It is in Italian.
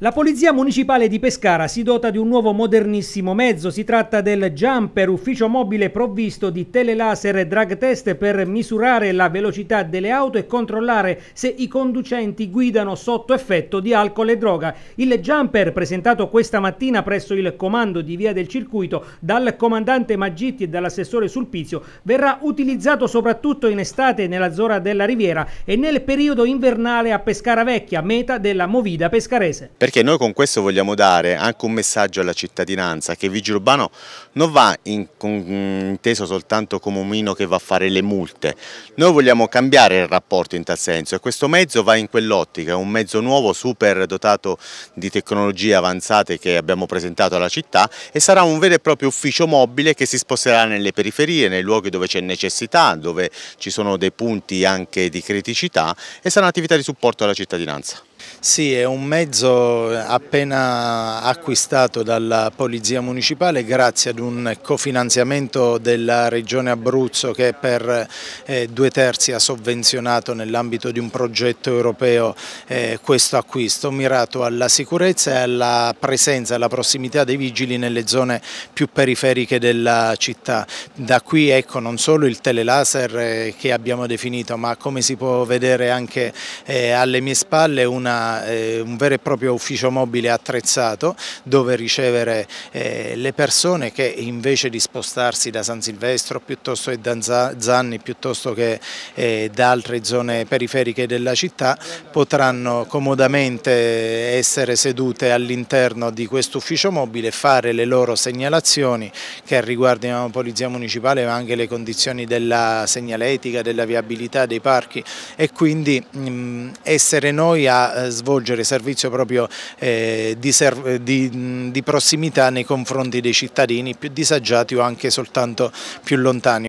La Polizia Municipale di Pescara si dota di un nuovo modernissimo mezzo, si tratta del Jumper, ufficio mobile provvisto di telelaser e drag test per misurare la velocità delle auto e controllare se i conducenti guidano sotto effetto di alcol e droga. Il Jumper, presentato questa mattina presso il comando di via del circuito dal comandante Maggitti e dall'assessore Sulpizio, verrà utilizzato soprattutto in estate nella zona della Riviera e nel periodo invernale a Pescara Vecchia, meta della Movida pescarese perché noi con questo vogliamo dare anche un messaggio alla cittadinanza che il vigile urbano non va in, con, inteso soltanto come un mino che va a fare le multe, noi vogliamo cambiare il rapporto in tal senso e questo mezzo va in quell'ottica, è un mezzo nuovo super dotato di tecnologie avanzate che abbiamo presentato alla città e sarà un vero e proprio ufficio mobile che si sposterà nelle periferie, nei luoghi dove c'è necessità, dove ci sono dei punti anche di criticità e sarà un'attività di supporto alla cittadinanza. Sì, è un mezzo appena acquistato dalla Polizia Municipale grazie ad un cofinanziamento della Regione Abruzzo che per eh, due terzi ha sovvenzionato nell'ambito di un progetto europeo eh, questo acquisto mirato alla sicurezza e alla presenza, alla prossimità dei vigili nelle zone più periferiche della città. Da qui ecco non solo il telelaser eh, che abbiamo definito ma come si può vedere anche eh, alle mie spalle una una, eh, un vero e proprio ufficio mobile attrezzato dove ricevere eh, le persone che invece di spostarsi da San Silvestro piuttosto che da Zanni piuttosto che eh, da altre zone periferiche della città potranno comodamente essere sedute all'interno di questo ufficio mobile e fare le loro segnalazioni che riguardano la Polizia Municipale ma anche le condizioni della segnaletica, della viabilità dei parchi e quindi mh, mm, essere noi a eh, svolgere servizio proprio eh, di, ser di, di prossimità nei confronti dei cittadini più disagiati o anche soltanto più lontani.